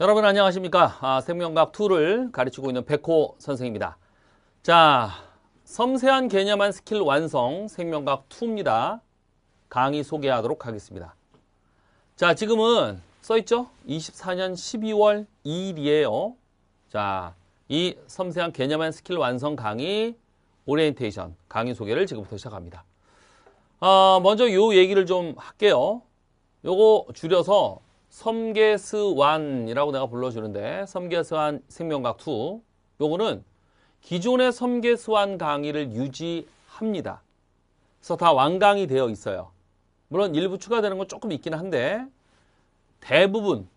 여러분 안녕하십니까 아, 생명각 2를 가르치고 있는 백호 선생입니다 자 섬세한 개념한 스킬 완성 생명각 2입니다 강의 소개하도록 하겠습니다 자 지금은 써있죠 24년 12월 2일이에요 자이 섬세한 개념한 스킬 완성 강의 오리엔테이션 강의 소개를 지금부터 시작합니다 아, 먼저 요 얘기를 좀 할게요 요거 줄여서 섬계스완이라고 내가 불러주는데 섬계스완 생명각 2 요거는 기존의 섬계스완 강의를 유지합니다. 그래서 다 완강이 되어 있어요. 물론 일부 추가되는 건 조금 있긴 한데 대부분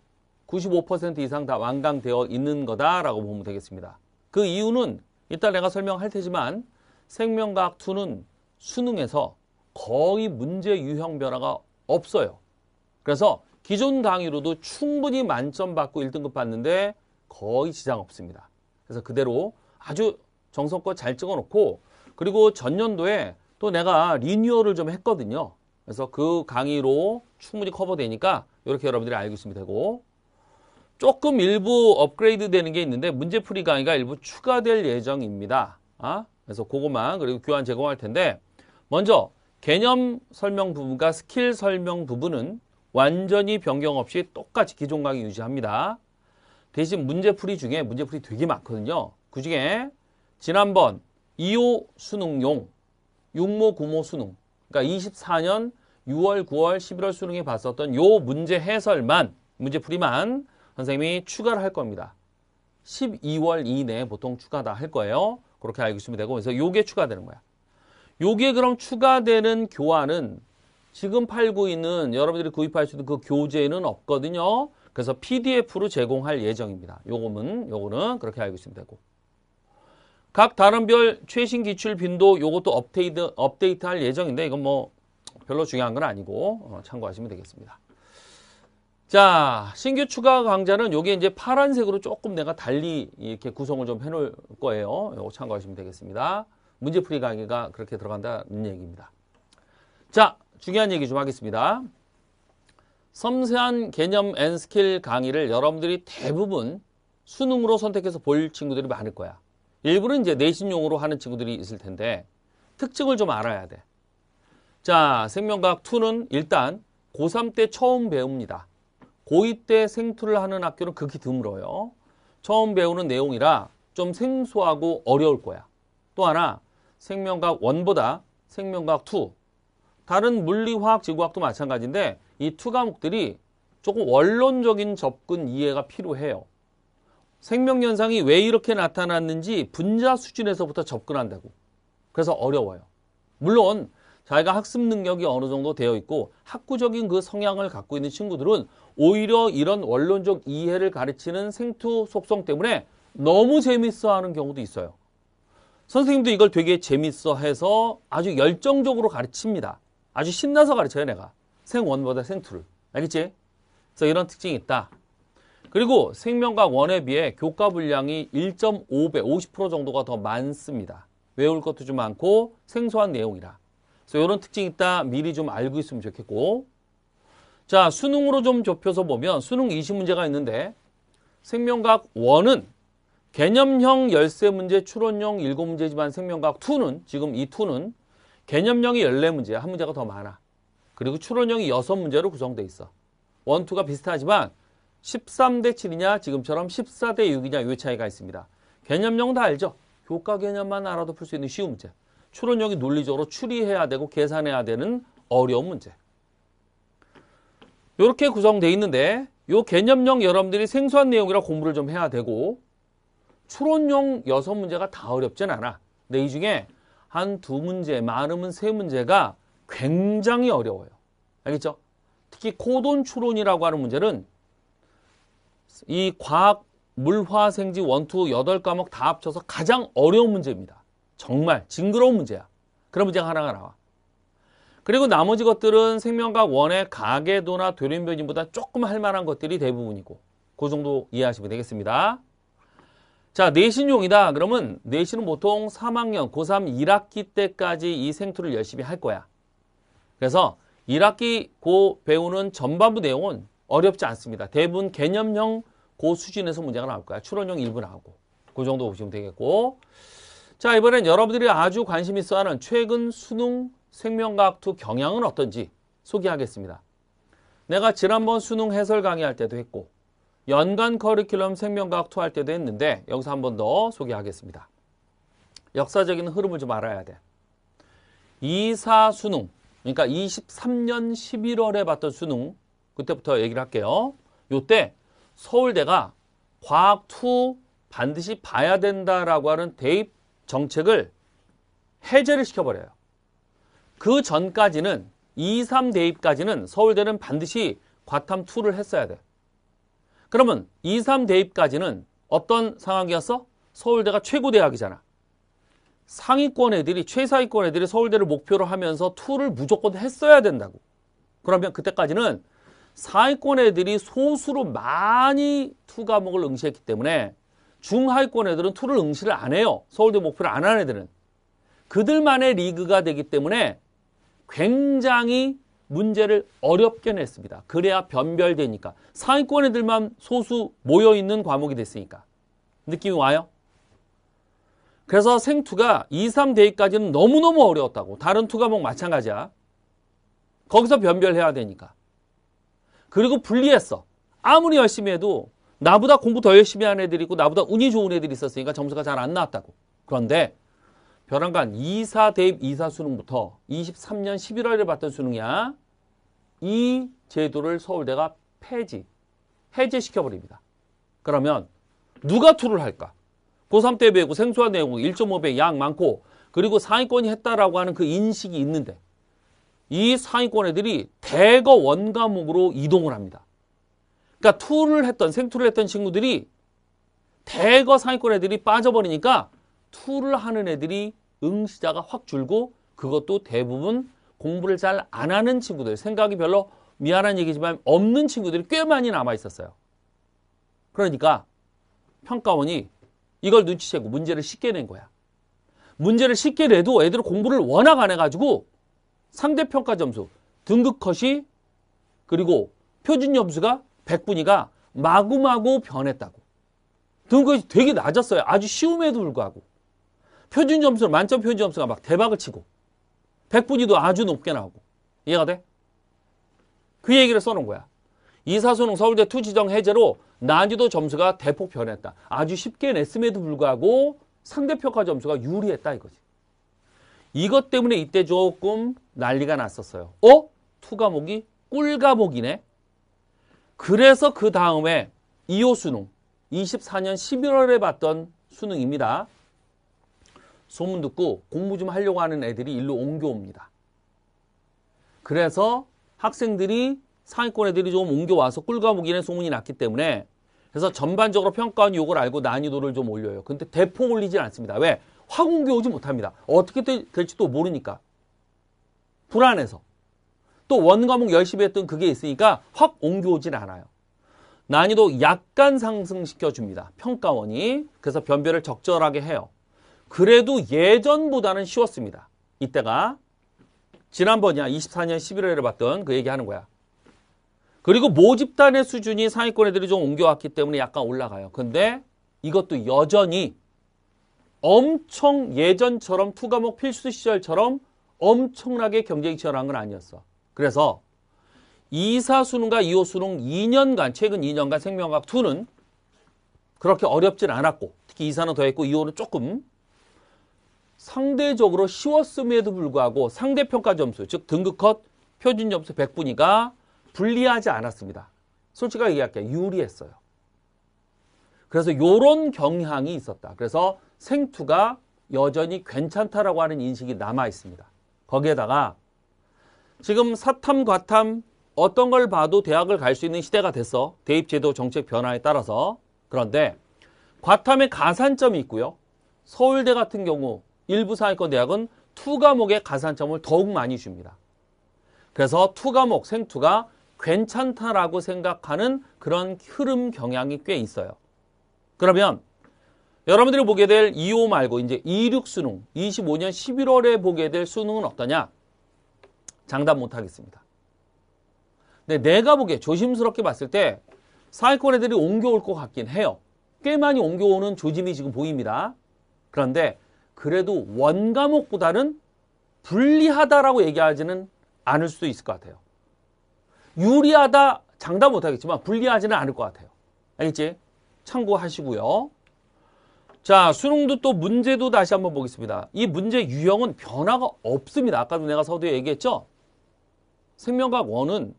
95% 이상 다 완강되어 있는 거다라고 보면 되겠습니다. 그 이유는 이따 내가 설명할 테지만 생명과학 2는 수능에서 거의 문제 유형 변화가 없어요. 그래서 기존 강의로도 충분히 만점 받고 1등급 받는데 거의 지장 없습니다. 그래서 그대로 아주 정성껏 잘 찍어놓고 그리고 전년도에 또 내가 리뉴얼을 좀 했거든요. 그래서 그 강의로 충분히 커버되니까 이렇게 여러분들이 알고 있으면 되고 조금 일부 업그레이드 되는 게 있는데 문제풀이 강의가 일부 추가될 예정입니다. 아? 그래서 그것만 그리고 교환 제공할 텐데 먼저 개념 설명 부분과 스킬 설명 부분은 완전히 변경 없이 똑같이 기존 강의 유지합니다. 대신 문제풀이 중에 문제풀이 되게 많거든요. 그 중에 지난번 2호 수능용 6모 9모 수능 그러니까 24년 6월 9월 11월 수능에 봤었던 요 문제 해설만 문제풀이만 선생님이 추가를 할 겁니다. 12월 이내에 보통 추가다 할 거예요. 그렇게 알고 있으면 되고 그래서 요게 추가되는 거야. 요게 그럼 추가되는 교환은 지금 팔고 있는 여러분들이 구입할 수 있는 그 교재는 없거든요. 그래서 PDF로 제공할 예정입니다. 요거는 요거는 그렇게 알고 있으면 되고. 각 다른별 최신 기출 빈도 요것도 업데이트 업데이트할 예정인데 이건 뭐 별로 중요한 건 아니고 어, 참고하시면 되겠습니다. 자, 신규 추가 강좌는 요게 이제 파란색으로 조금 내가 달리 이렇게 구성을 좀 해놓을 거예요. 요거 참고하시면 되겠습니다. 문제풀이 강의가 그렇게 들어간다는 얘기입니다. 자, 중요한 얘기 좀 하겠습니다. 섬세한 개념 앤 스킬 강의를 여러분들이 대부분 수능으로 선택해서 볼 친구들이 많을 거야. 일부는 이제 내신용으로 하는 친구들이 있을 텐데 특징을 좀 알아야 돼. 자, 생명과학 2는 일단 고3 때 처음 배웁니다. 고2 때 생투를 하는 학교는 극히 드물어요. 처음 배우는 내용이라 좀 생소하고 어려울 거야. 또 하나 생명과학 1보다 생명과학 2 다른 물리, 화학, 지구학도 마찬가지인데 이투 과목들이 조금 원론적인 접근 이해가 필요해요. 생명현상이 왜 이렇게 나타났는지 분자 수준에서부터 접근한다고. 그래서 어려워요. 물론 자기가 학습 능력이 어느 정도 되어 있고 학구적인 그 성향을 갖고 있는 친구들은 오히려 이런 원론적 이해를 가르치는 생투 속성 때문에 너무 재밌어 하는 경우도 있어요. 선생님도 이걸 되게 재밌어 해서 아주 열정적으로 가르칩니다. 아주 신나서 가르쳐요 내가 생원보다 생투를 알겠지? 그래서 이런 특징이 있다 그리고 생명과 학1에 비해 교과 분량이 1.5배 50% 정도가 더 많습니다 외울 것도 좀 많고 생소한 내용이라 그래서 이런 특징이 있다 미리 좀 알고 있으면 좋겠고 자 수능으로 좀 좁혀서 보면 수능 20문제가 있는데 생명과학 1은 개념형 열쇠 문제 추론형 일곱 문제지만 생명과학 2는 지금 이 2는 개념형이 14문제야. 한 문제가 더 많아. 그리고 추론형이 6문제로 구성돼 있어. 원투가 비슷하지만 13대 7이냐 지금처럼 14대 6이냐 이 차이가 있습니다. 개념형 다 알죠? 교과 개념만 알아도 풀 수 있는 쉬운 문제. 추론형이 논리적으로 추리해야 되고 계산해야 되는 어려운 문제. 이렇게 구성돼 있는데 이 개념형 여러분들이 생소한 내용이라 공부를 좀 해야 되고 추론형 6 문제가 다 어렵진 않아. 근데 이 중에 한두 문제, 많으면 세 문제가 굉장히 어려워요. 알겠죠? 특히 코돈 추론이라고 하는 문제는 이 과학, 물화, 생지, 원투 여덟 과목다 합쳐서 가장 어려운 문제입니다. 정말 징그러운 문제야. 그런 문제가 하나가 나와. 그리고 나머지 것들은 생명과학 원의 가계도나 되림변인보다 조금 할 만한 것들이 대부분이고 그 정도 이해하시면 되겠습니다. 자, 내신용이다. 그러면 내신은 보통 3학년, 고3 1학기 때까지 이 생투를 열심히 할 거야. 그래서 1학기 고 배우는 전반부 내용은 어렵지 않습니다. 대부분 개념형 고 수준에서 문제가 나올 거야. 추론형 일부 나오고. 그 정도 보시면 되겠고. 자, 이번엔 여러분들이 아주 관심 있어 하는 최근 수능 생명과학2 경향은 어떤지 소개하겠습니다. 내가 지난번 수능 해설 강의할 때도 했고 연간 커리큘럼 생명과학 투할 때도 했는데 여기서 한 번 더 소개하겠습니다. 역사적인 흐름을 좀 알아야 돼. 2사 수능, 그러니까 23년 11월에 봤던 수능 그때부터 얘기를 할게요. 요때 서울대가 과학2 반드시 봐야 된다라고 하는 대입 정책을 해제를 시켜버려요. 그 전까지는 2, 3 대입까지는 서울대는 반드시 과탐2를 했어야 돼. 그러면 2, 3 대입까지는 어떤 상황이었어? 서울대가 최고 대학이잖아. 상위권 애들이 최상위권 애들이 서울대를 목표로 하면서 투를 무조건 했어야 된다고. 그러면 그때까지는 상위권 애들이 소수로 많이 투 과목을 응시했기 때문에 중하위권 애들은 투를 응시를 안 해요. 서울대 목표를 안 하는 애들은. 그들만의 리그가 되기 때문에 굉장히 문제를 어렵게 냈습니다. 그래야 변별되니까. 상위권애 들만 소수 모여있는 과목이 됐으니까. 느낌이 와요? 그래서 생투가 2, 3 대입까지는 너무너무 어려웠다고. 다른 투 과목 마찬가지야. 거기서 변별해야 되니까. 그리고 분리했어. 아무리 열심히 해도 나보다 공부 더 열심히 한 애들이 있고 나보다 운이 좋은 애들이 있었으니까 점수가 잘 안 나왔다고. 그런데 벼랑간 2사 대입 2사 수능부터 23년 11월에 봤던 수능이야. 이 제도를 서울대가 폐지, 해제시켜버립니다. 그러면 누가 투를 할까? 고3 때 배우고 생소한 내용 1.5배 양 많고 그리고 상위권이 했다라고 하는 그 인식이 있는데 이 상위권 애들이 대거 원과목으로 이동을 합니다. 그러니까 투를 했던 생투를 했던 친구들이 대거 상위권 애들이 빠져버리니까 투를 하는 애들이 응시자가 확 줄고 그것도 대부분 공부를 잘 안 하는 친구들 생각이 별로 미안한 얘기지만 없는 친구들이 꽤 많이 남아 있었어요. 그러니까 평가원이 이걸 눈치채고 문제를 쉽게 낸 거야. 문제를 쉽게 내도 애들 공부를 워낙 안 해가지고 상대 평가 점수 등급 컷이 그리고 표준 점수가 100분위가 마구마구 변했다고. 등급이 되게 낮았어요. 아주 쉬움에도 불구하고. 표준 점수, 만점 표준 점수가 막 대박을 치고 1 0 0분위도 아주 높게 나오고 이해가 돼? 그 얘기를 써놓은 거야. 이사수능 서울대 투지정 해제로 난이도 점수가 대폭 변했다. 아주 쉽게 냈음에도 불구하고 상대평가 점수가 유리했다 이거지. 이것 때문에 이때 조금 난리가 났었어요. 어? 투 과목이 꿀 과목이네. 그래서 그 다음에 이호 수능 24년 11월에 봤던 수능입니다. 소문 듣고 공부 좀 하려고 하는 애들이 일로 옮겨옵니다. 그래서 학생들이 상위권 애들이 좀 옮겨와서 꿀과목이라는 소문이 났기 때문에 그래서 전반적으로 평가원 요걸 알고 난이도를 좀 올려요. 근데 대폭 올리진 않습니다. 왜? 확 옮겨오지 못합니다. 어떻게 될지 도 모르니까. 불안해서. 또 원과목 열심히 했던 그게 있으니까 확 옮겨오진 않아요. 난이도 약간 상승시켜줍니다. 평가원이. 그래서 변별을 적절하게 해요. 그래도 예전보다는 쉬웠습니다. 이때가 지난번이야 24년 11월에 봤던 그 얘기하는 거야. 그리고 모집단의 수준이 상위권 애들이 좀 옮겨왔기 때문에 약간 올라가요. 근데 이것도 여전히 엄청 예전처럼 투과목 필수 시절처럼 엄청나게 경쟁이 치열한 건 아니었어. 그래서 2사 수능과 2호 수능 2년간 최근 2년간 생명과학 2는 그렇게 어렵진 않았고 특히 2사는 더했고 2호는 조금 상대적으로 쉬웠음에도 불구하고 상대평가 점수, 즉 등급컷 표준 점수 100분위가 불리하지 않았습니다. 솔직하게 얘기할게요. 유리했어요. 그래서 이런 경향이 있었다. 그래서 생투가 여전히 괜찮다라고 하는 인식이 남아 있습니다. 거기에다가 지금 사탐, 과탐 어떤 걸 봐도 대학을 갈 수 있는 시대가 됐어. 대입제도 정책 변화에 따라서. 그런데 과탐의 가산점이 있고요. 서울대 같은 경우 일부 상위권 대학은 투과목의 가산점을 더욱 많이 줍니다. 그래서 투 과목 생투가 괜찮다라고 생각하는 그런 흐름 경향이 꽤 있어요. 그러면 여러분들이 보게 될 2호 말고 이제 26 수능, 25년 11월에 보게 될 수능은 어떠냐? 장담 못 하겠습니다. 근 내가 보기에 조심스럽게 봤을 때 사회권 애들이 옮겨올 것 같긴 해요. 꽤 많이 옮겨오는 조짐이 지금 보입니다. 그런데 그래도 원 과목보다는 불리하다라고 얘기하지는 않을 수도 있을 것 같아요. 유리하다 장담 못하겠지만 불리하지는 않을 것 같아요. 알겠지? 참고하시고요. 자, 수능도 또 문제도 다시 한번 보겠습니다. 이 문제 유형은 변화가 없습니다. 아까도 내가 서두에 얘기했죠? 생명과학 1은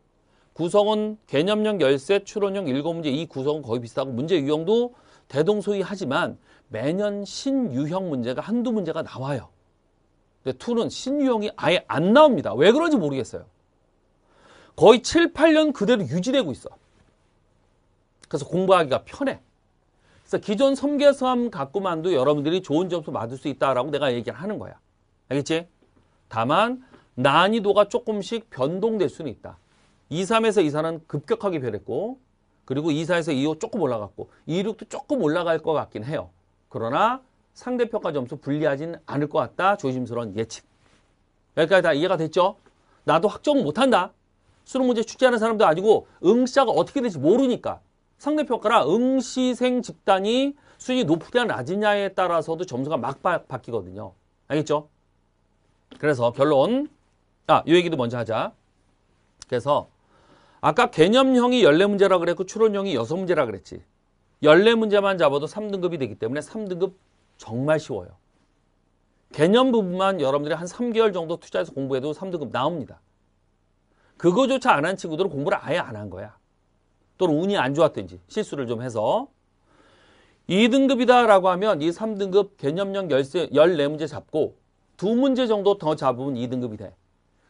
구성은 개념형 열쇠 추론형 일곱 문제이 구성은 거의 비슷하고 문제 유형도 대동소이하지만 매년 신유형 문제가 한두 문제가 나와요. 근데 투는 신유형이 아예 안 나옵니다. 왜 그런지 모르겠어요. 거의 7, 8년 그대로 유지되고 있어. 그래서 공부하기가 편해. 그래서 기존 섬계수함 갖고만도 여러분들이 좋은 점수 받을 수 있다라고 내가 얘기를 하는 거야. 알겠지? 다만 난이도가 조금씩 변동될 수는 있다. 2, 3에서 2, 4는 급격하게 변했고 그리고 2, 4에서 2 5 조금 올라갔고 2, 6도 조금 올라갈 것 같긴 해요. 그러나 상대평가 점수 불리하진 않을 것 같다. 조심스러운 예측. 여기까지 다 이해가 됐죠? 나도 확정 못한다. 수능 문제 출제하는 사람도 아니고 응시자가 어떻게 될지 모르니까 상대평가라 응시생 집단이 수준이 높으냐 낮으냐에 따라서도 점수가 막 바, 바뀌거든요. 알겠죠? 그래서 결론 아, 요 얘기도 먼저 하자. 그래서 아까 개념형이 1 4 문제라 그랬고 추론형이 6 문제라 그랬지. 14문제만 잡아도 3등급이 되기 때문에 3등급 정말 쉬워요. 개념 부분만 여러분들이 한 3개월 정도 투자해서 공부해도 3등급 나옵니다. 그거조차 안 한 친구들은 공부를 아예 안 한 거야. 또는 운이 안 좋았든지 실수를 좀 해서 2등급이다라고 하면 이 3등급 개념형 14문제 잡고 두 문제 정도 더 잡으면 2등급이 돼.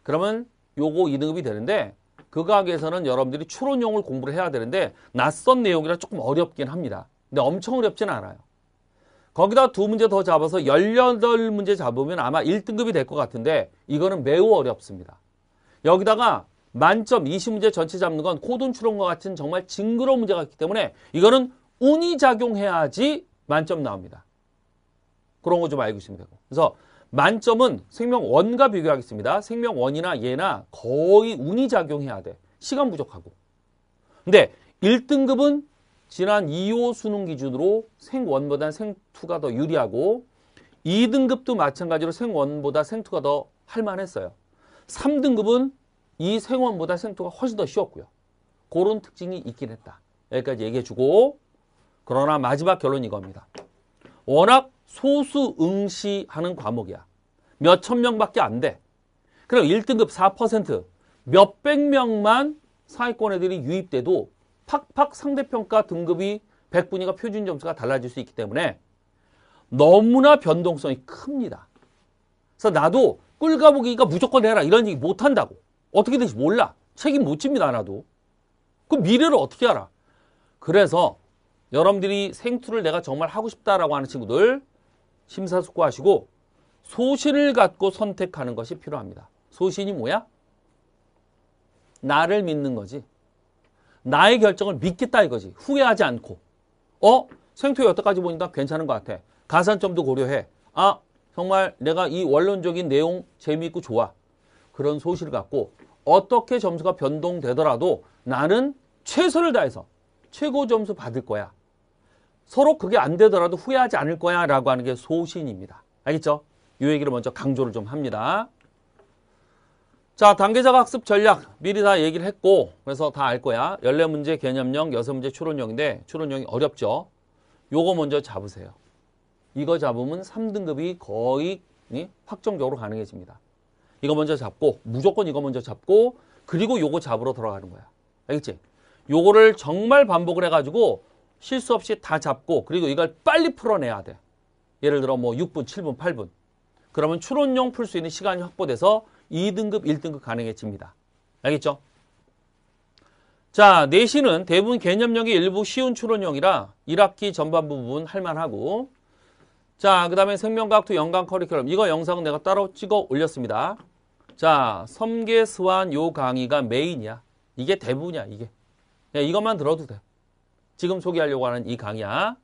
그러면 요거 2등급이 되는데 그 과학에서는 여러분들이 추론용을 공부를 해야 되는데 낯선 내용이라 조금 어렵긴 합니다. 근데 엄청 어렵진 않아요. 거기다 두 문제 더 잡아서 1 8 문제 잡으면 아마 1등급이 될 것 같은데 이거는 매우 어렵습니다. 여기다가 만점 20문제 전체 잡는 건 코든 추론과 같은 정말 징그러운 문제가 있기 때문에 이거는 운이 작용해야지 만점 나옵니다. 그런 거 좀 알고 계시면 되고. 그래서 만점은 생명원과 비교하겠습니다. 생명원이나 얘나 거의 운이 작용해야 돼. 시간 부족하고. 근데 1등급은 지난 2호 수능 기준으로 생원보다 생투가 더 유리하고 2등급도 마찬가지로 생원보다 생투가 더 할만했어요. 3등급은 이 생원보다 생투가 훨씬 더 쉬웠고요. 그런 특징이 있긴 했다. 여기까지 얘기해주고 그러나 마지막 결론 이 이겁니다. 워낙 소수 응시하는 과목이야. 몇 천 명밖에 안 돼. 그럼 1등급 4%, 몇 백 명만 사회권 애들이 유입돼도 팍팍 상대평가 등급이 100분위가 표준 점수가 달라질 수 있기 때문에 너무나 변동성이 큽니다. 그래서 나도 꿀가보기가 무조건 해라 이런 얘기 못한다고. 어떻게 될지 몰라. 책임 못 집니다, 나도. 그럼 미래를 어떻게 알아? 그래서 여러분들이 생투를 내가 정말 하고 싶다라고 하는 친구들 심사숙고하시고 소신을 갖고 선택하는 것이 필요합니다. 소신이 뭐야? 나를 믿는 거지. 나의 결정을 믿겠다 이거지. 후회하지 않고. 어? 생투 여태까지 보니까 괜찮은 것 같아. 가산점도 고려해. 아, 정말 내가 이 원론적인 내용 재미있고 좋아. 그런 소신을 갖고 어떻게 점수가 변동되더라도 나는 최선을 다해서 최고 점수 받을 거야. 서로 그게 안 되더라도 후회하지 않을 거야 라고 하는 게 소신입니다. 알겠죠? 이 얘기를 먼저 강조를 좀 합니다. 자, 단계적 학습 전략 미리 다 얘기를 했고 그래서 다 알 거야. 14문제 개념형, 6문제 추론형인데 추론형이 어렵죠. 요거 먼저 잡으세요. 이거 잡으면 3등급이 거의 확정적으로 가능해집니다. 이거 먼저 잡고 무조건 이거 먼저 잡고 그리고 요거 잡으러 들어가는 거야. 알겠지? 요거를 정말 반복을 해가지고 실수 없이 다 잡고 그리고 이걸 빨리 풀어내야 돼. 예를 들어 뭐 6분, 7분, 8분. 그러면 추론용 풀 수 있는 시간이 확보돼서 2등급, 1등급 가능해집니다. 알겠죠? 자, 내신은 대부분 개념용이 일부 쉬운 추론용이라 1학기 전반 부분 할만하고 자, 그 다음에 생명과학도 연관 커리큘럼 이거 영상 은 내가 따로 찍어 올렸습니다. 자, 섬계수환 요 강의가 메인이야. 이게 대부분이야, 이게. 이것만 들어도 돼. 지금 소개하려고 하는 이 강의야.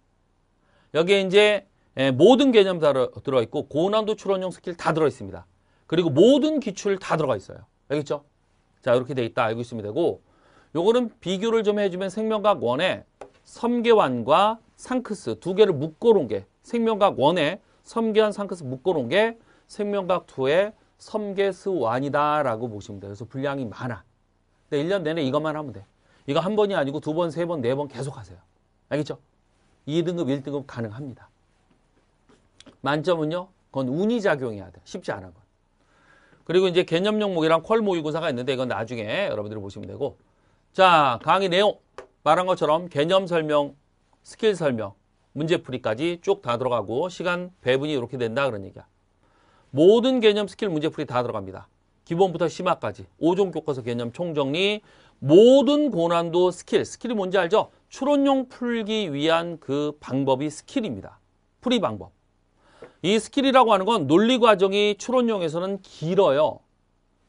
여기에 이제 예, 모든 개념 다 들어있고 고난도 추론형 스킬 다 들어있습니다. 그리고 모든 기출 다 들어가 있어요. 알겠죠? 자 이렇게 돼 있다 알고 있으면 되고 요거는 비교를 좀 해주면 생명각 원에 섬계환과 상크스 두 개를 묶어놓은 게 생명각 원에 섬계환 상크스 묶어놓은 게 생명각 2의 섬계스완이다라고 보시면 돼요. 그래서 분량이 많아. 근데 1년 내내 이것만 하면 돼. 이거 한 번이 아니고 두 번, 세 번, 네 번 계속 하세요. 알겠죠? 2등급, 1등급 가능합니다. 만점은요, 그건 운이 작용해야 돼 쉽지 않은 건. 그리고 이제 개념 용목이랑퀄 모의고사가 있는데 이건 나중에 여러분들이 보시면 되고. 자, 강의 내용. 말한 것처럼 개념 설명, 스킬 설명, 문제풀이까지 쭉 다 들어가고 시간 배분이 이렇게 된다 그런 얘기야. 모든 개념 스킬 문제풀이 다 들어갑니다. 기본부터 심화까지. 5종 교과서 개념 총정리, 모든 고난도 스킬, 스킬이 뭔지 알죠? 추론용 풀기 위한 그 방법이 스킬입니다. 풀이 방법. 이 스킬이라고 하는 건 논리 과정이 추론용에서는 길어요.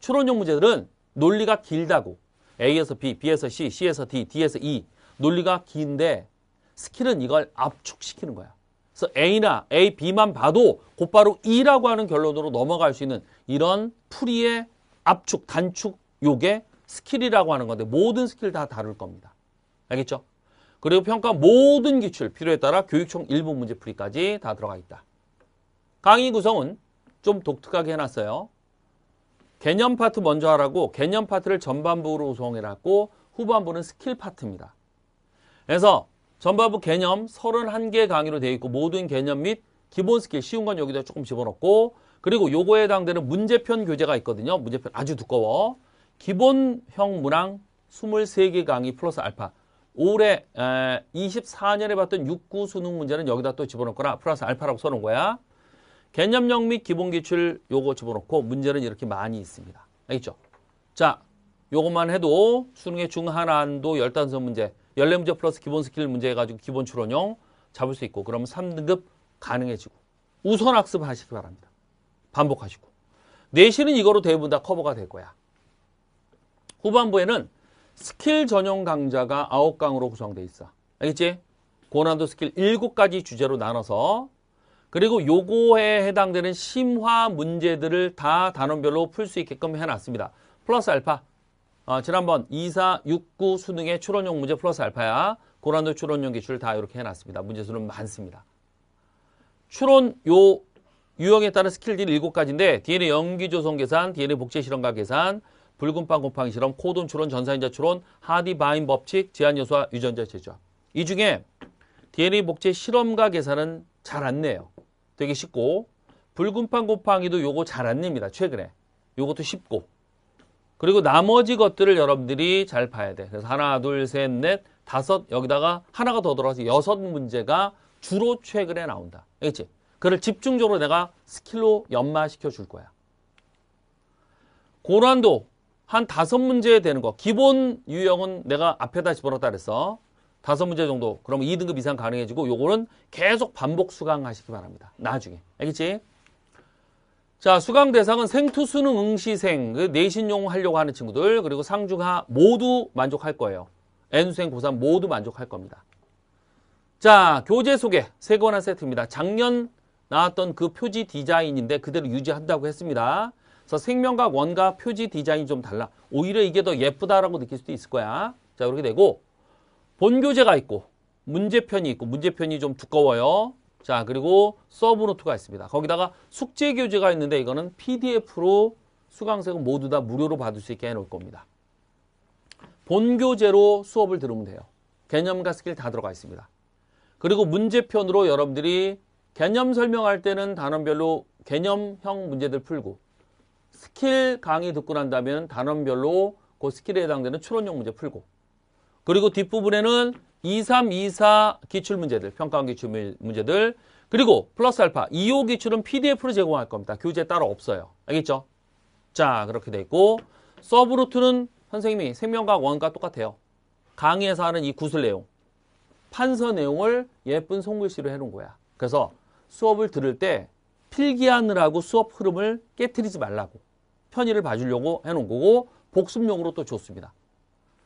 추론용 문제들은 논리가 길다고 A에서 B, B에서 C, C에서 D, D에서 E 논리가 긴데 스킬은 이걸 압축시키는 거야. 그래서 A나 A, B만 봐도 곧바로 E라고 하는 결론으로 넘어갈 수 있는 이런 풀이의 압축, 단축 요게 스킬이라고 하는 건데 모든 스킬 다 다룰 겁니다. 알겠죠? 그리고 평가 모든 기출 필요에 따라 교육청 일부 문제 풀이까지 다 들어가 있다. 강의 구성은 좀 독특하게 해놨어요. 개념 파트 먼저 하라고 개념 파트를 전반부로 구성해놨고 후반부는 스킬 파트입니다. 그래서 전반부 개념 31개 강의로 되어 있고 모든 개념 및 기본 스킬 쉬운 건 여기다 조금 집어넣고 그리고 요거에 해당되는 문제편 교재가 있거든요. 문제편 아주 두꺼워. 기본형 문항 23개 강의 플러스 알파 올해 24년에 봤던 6구 수능 문제는 여기다 또 집어넣거나 플러스 알파라고 써놓은 거야. 개념형및 기본기출 요거 집어넣고 문제는 이렇게 많이 있습니다. 알겠죠? 자, 요것만 해도 수능의 중하난도 열단선 문제, 열네 문제 플러스 기본 스킬 문제 해가지고 기본 추론형 잡을 수 있고 그러면 3등급 가능해지고 우선 학습하시기 바랍니다. 반복하시고 내신은 이거로 대부분 다 커버가 될 거야. 후반부에는 스킬 전용 강좌가 9강으로 구성되어 있어. 알겠지? 고난도 스킬 7가지 주제로 나눠서 그리고 요거에 해당되는 심화 문제들을 다 단원별로 풀 수 있게끔 해놨습니다. 플러스 알파. 어, 지난번 2, 4, 6, 9 수능의 추론용 문제 플러스 알파야. 고난도 추론용 기출 다 이렇게 해놨습니다. 문제수는 많습니다. 추론 요 유형에 따른 스킬들이 7가지인데 DNA 연기조성 계산, DNA 복제실험과 계산, 붉은빵 곰팡이 실험, 코돈 추론, 전사인자 추론, 하디 바인 법칙, 제한 요소와 유전자 제조합. 이 중에 DNA 복제 실험과 계산은 잘 안 내요. 되게 쉽고 붉은빵 곰팡이도 요거 잘안 냅니다. 최근에. 요것도 쉽고 그리고 나머지 것들을 여러분들이 잘 봐야 돼. 그래서 하나, 둘, 셋, 넷, 다섯 여기다가 하나가 더들어와서 여섯 문제가 주로 최근에 나온다. 알겠지? 그를 집중적으로 내가 스킬로 연마시켜 줄 거야. 고난도 한 다섯 문제 되는 거. 기본 유형은 내가 앞에다 집어넣었다 그랬어. 다섯 문제 정도. 그럼 2등급 이상 가능해지고 요거는 계속 반복 수강하시기 바랍니다. 나중에. 알겠지? 자, 수강 대상은 생투 수능 응시생, 그 내신용 하려고 하는 친구들, 그리고 상중하 모두 만족할 거예요. N수생, 고3 모두 만족할 겁니다. 자, 교재 소개 세 권한 세트입니다. 작년 나왔던 그 표지 디자인인데 그대로 유지한다고 했습니다. 그래서 생명과 원과 표지 디자인이 좀 달라. 오히려 이게 더 예쁘다라고 느낄 수도 있을 거야. 자, 그렇게 되고 본교재가 있고 문제편이 있고 문제편이 좀 두꺼워요. 자, 그리고 서브노트가 있습니다. 거기다가 숙제 교재가 있는데 이거는 PDF로 수강생은 모두 다 무료로 받을 수 있게 해놓을 겁니다. 본교재로 수업을 들으면 돼요. 개념과 스킬 다 들어가 있습니다. 그리고 문제편으로 여러분들이 개념 설명할 때는 단원별로 개념형 문제들 풀고 스킬 강의 듣고 난다면 단원별로 그 스킬에 해당되는 추론형 문제 풀고 그리고 뒷부분에는 2, 3, 2, 4 기출 문제들, 평가원 기출 문제들 그리고 플러스 알파 2 5 기출은 PDF로 제공할 겁니다. 교재 따로 없어요. 알겠죠? 자 그렇게 돼 있고 서브루트는 선생님이 생명과학 원과 똑같아요. 강의에서 하는 이구슬 내용 판서 내용을 예쁜 손글씨로 해놓은 거야. 그래서 수업을 들을 때 필기하느라고 수업 흐름을 깨뜨리지 말라고. 편의를 봐주려고 해놓은 거고 복습용으로 또 좋습니다.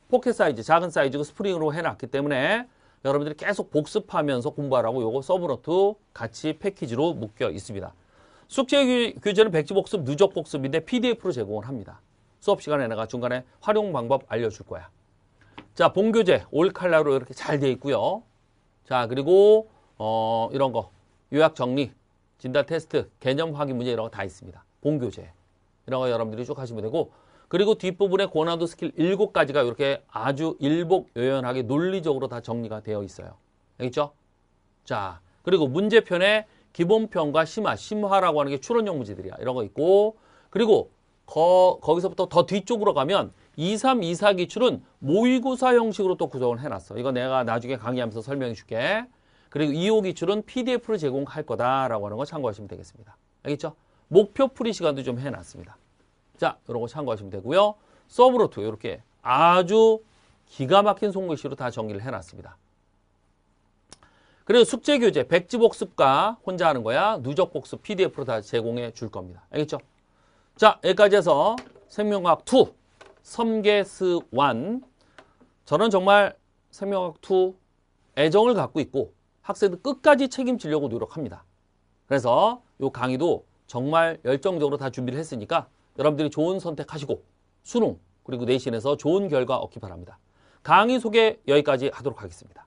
포켓 사이즈, 작은 사이즈고 스프링으로 해놨기 때문에 여러분들이 계속 복습하면서 공부하라고 요거 서브노트 같이 패키지로 묶여 있습니다. 숙제 규제는 백지 복습, 누적 복습인데 PDF로 제공을 합니다. 수업 시간에 내가 중간에 활용 방법 알려줄 거야. 자, 본교재 올칼라로 이렇게 잘 되어 있고요. 자, 그리고 어, 이런 거 요약 정리, 진단 테스트, 개념 확인 문제 이런 거 다 있습니다. 본교재 이런 거 여러분들이 쭉 하시면 되고 그리고 뒷부분에 고난도 스킬 7가지가 이렇게 아주 일복요연하게 논리적으로 다 정리가 되어 있어요. 알겠죠? 자, 그리고 문제편에 기본편과 심화, 심화라고 하는 게 추론형 문제들이야. 이런 거 있고 그리고 거, 거기서부터 더 뒤쪽으로 가면 2, 3, 2, 4 기출은 모의고사 형식으로 또 구성을 해놨어. 이거 내가 나중에 강의하면서 설명해 줄게. 그리고 2호 기출은 PDF를 제공할 거다라고 하는 거 참고하시면 되겠습니다. 알겠죠? 목표 풀이 시간도 좀 해놨습니다. 자, 이런 거 참고하시면 되고요. 서브로트 이렇게 아주 기가 막힌 손글씨로 다 정리를 해놨습니다. 그리고 숙제 교재, 백지 복습과 혼자 하는 거야 누적 복습 PDF로 다 제공해 줄 겁니다. 알겠죠? 자, 여기까지 해서 생명과학 2, 섬계스 1. 저는 정말 생명학2 애정을 갖고 있고 학생들 끝까지 책임지려고 노력합니다. 그래서 이 강의도 정말 열정적으로 다 준비를 했으니까 여러분들이 좋은 선택하시고 수능 그리고 내신에서 좋은 결과 얻기 바랍니다. 강의 소개 여기까지 하도록 하겠습니다.